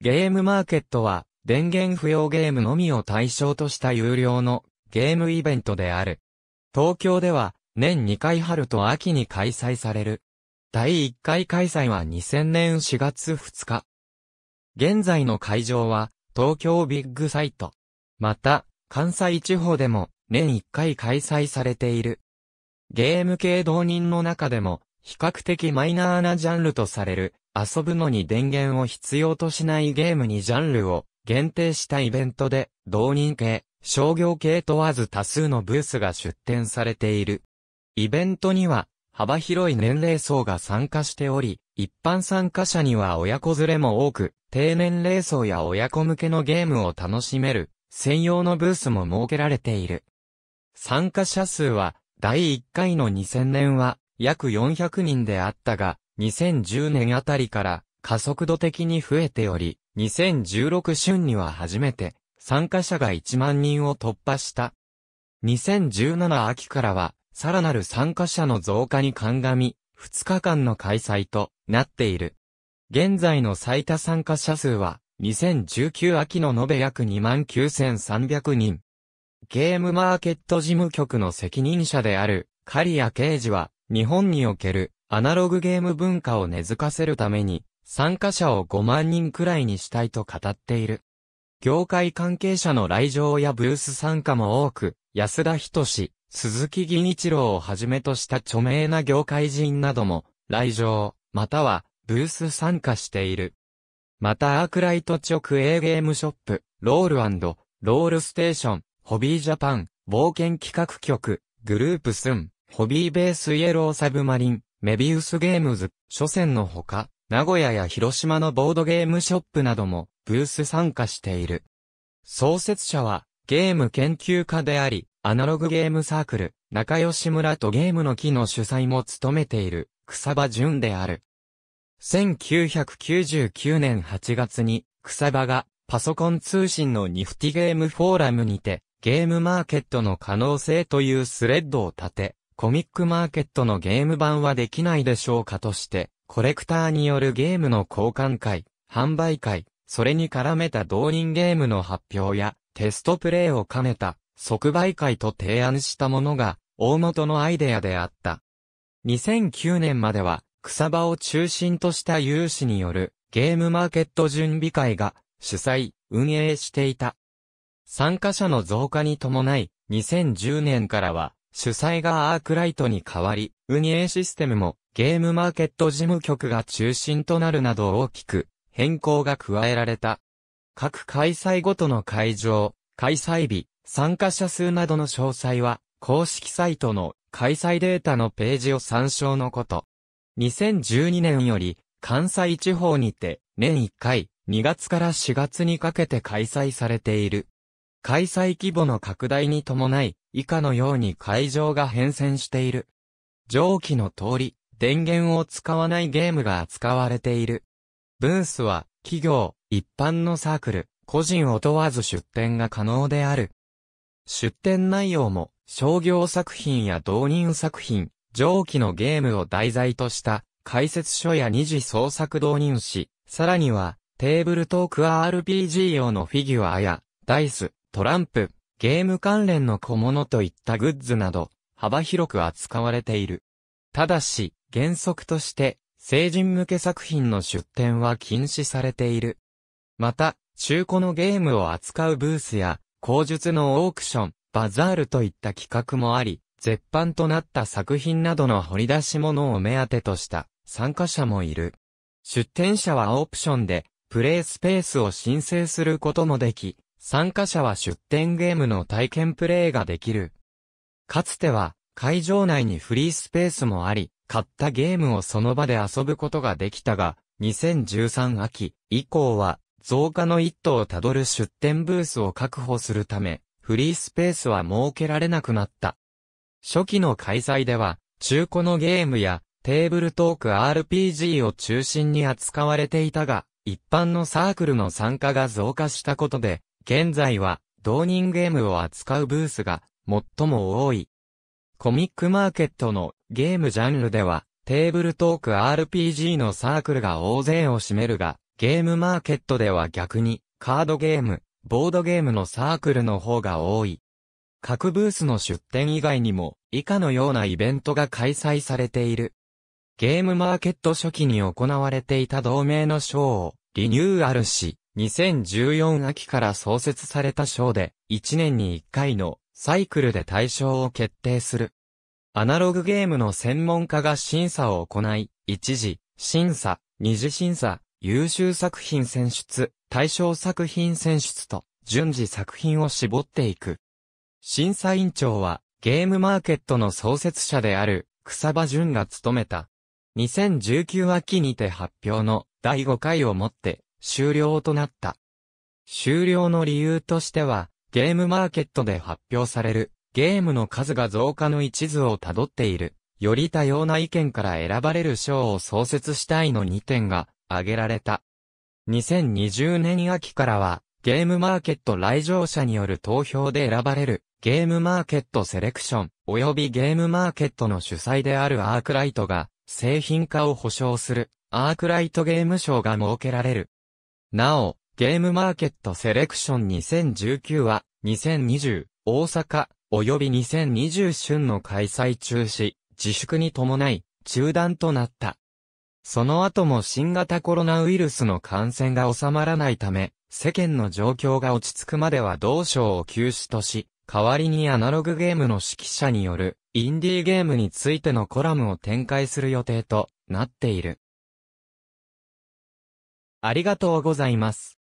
ゲームマーケットは、電源不要ゲームのみを対象とした有料のゲームイベントである。東京では、年2回春と秋に開催される。第1回開催は2000年4月2日。現在の会場は、東京ビッグサイト。また、関西地方でも、年1回開催されている。ゲーム系同人の中でも、比較的マイナーなジャンルとされる、遊ぶのに電源を必要としないゲームにジャンルを限定したイベントで、同人系、商業系問わず多数のブースが出展されている。イベントには、幅広い年齢層が参加しており、一般参加者には親子連れも多く、低年齢層や親子向けのゲームを楽しめる、専用のブースも設けられている。参加者数は、第1回の2000年は約400人であったが、2010年あたりから加速度的に増えており、2016春には初めて参加者が1万人を突破した。2017秋からは、さらなる参加者の増加に鑑み、2日間の開催となっている。現在の最多参加者数は、2019秋の延べ約29,300人。ゲームマーケット事務局の責任者である、刈谷刑事は、日本におけるアナログゲーム文化を根付かせるために、参加者を5万人くらいにしたいと語っている。業界関係者の来場やブース参加も多く、安田仁志、鈴木銀一郎をはじめとした著名な業界人なども、来場、または、ブース参加している。また、アークライト直営ゲームショップ、ロールロールステーション、ホビージャパン、冒険企画局、グループスン、ホビーベースイエローサブマリン、メビウスゲームズ、初戦のほか、名古屋や広島のボードゲームショップなども、ブース参加している。創設者は、ゲーム研究家であり、アナログゲームサークル、仲良し村とゲームの木の主催も務めている、草場淳である。1999年8月に、草場が、パソコン通信のニフティゲームフォーラムにて、ゲームマーケットの可能性というスレッドを立て、コミックマーケットのゲーム版はできないでしょうかとして、コレクターによるゲームの交換会、販売会、それに絡めた動人ゲームの発表や、テストプレイを兼ねた、即売会と提案したものが、大元のアイデアであった。2009年までは、草場を中心とした有志による、ゲームマーケット準備会が、主催、運営していた。参加者の増加に伴い、2010年からは、主催がアークライトに変わり、運営システムもゲームマーケット事務局が中心となるなど大きく変更が加えられた。各開催ごとの会場、開催日、参加者数などの詳細は公式サイトの開催データのページを参照のこと。2012年より関西地方にて年1回2月から4月にかけて開催されている。開催規模の拡大に伴い以下のように会場が変遷している。上記の通り、電源を使わないゲームが扱われている。ブースは、企業、一般のサークル、個人を問わず出展が可能である。出展内容も、商業作品や導入作品、上記のゲームを題材とした、解説書や二次創作導入し、さらには、テーブルトーク RPG 用のフィギュアや、ダイス、トランプ、ゲーム関連の小物といったグッズなど、幅広く扱われている。ただし、原則として、成人向け作品の出展は禁止されている。また、中古のゲームを扱うブースや、工述のオークション、バザールといった企画もあり、絶版となった作品などの掘り出し物を目当てとした参加者もいる。出展者はオプションで、プレイスペースを申請することもでき、参加者は出展ゲームの体験プレイができる。かつては、会場内にフリースペースもあり、買ったゲームをその場で遊ぶことができたが、2013秋以降は、増加の一途をたどる出店ブースを確保するため、フリースペースは設けられなくなった。初期の開催では、中古のゲームやテーブルトーク RPG を中心に扱われていたが、一般のサークルの参加が増加したことで、現在は、同人ゲームを扱うブースが、最も多い。コミックマーケットのゲームジャンルでは、テーブルトーク RPG のサークルが大勢を占めるが、ゲームマーケットでは逆に、カードゲーム、ボードゲームのサークルの方が多い。各ブースの出店以外にも、以下のようなイベントが開催されている。ゲームマーケット初期に行われていた同盟のショーをリニューアルし、2014秋から創設された賞で、1年に1回のサイクルで対象を決定する。アナログゲームの専門家が審査を行い、一時、審査、二次審査、優秀作品選出、対象作品選出と、順次作品を絞っていく。審査委員長は、ゲームマーケットの創設者である、草場淳が務めた。2019秋にて発表の第5回をもって、終了となった。終了の理由としては、ゲームマーケットで発表される、ゲームの数が増加の一途をたどっている、より多様な意見から選ばれる賞を創設したいの2点が挙げられた。2020年秋からは、ゲームマーケット来場者による投票で選ばれる、ゲームマーケットセレクション、及びゲームマーケットの主催であるアークライトが、製品化を保証する、アークライトゲーム賞が設けられる。なお、ゲームマーケットセレクション2019は、2020、大阪、及び2020春の開催中止、自粛に伴い、中断となった。その後も新型コロナウイルスの感染が収まらないため、世間の状況が落ち着くまでは同賞を休止とし、代わりにアナログゲームの指揮者による、インディーゲームについてのコラムを展開する予定となっている。ありがとうございます。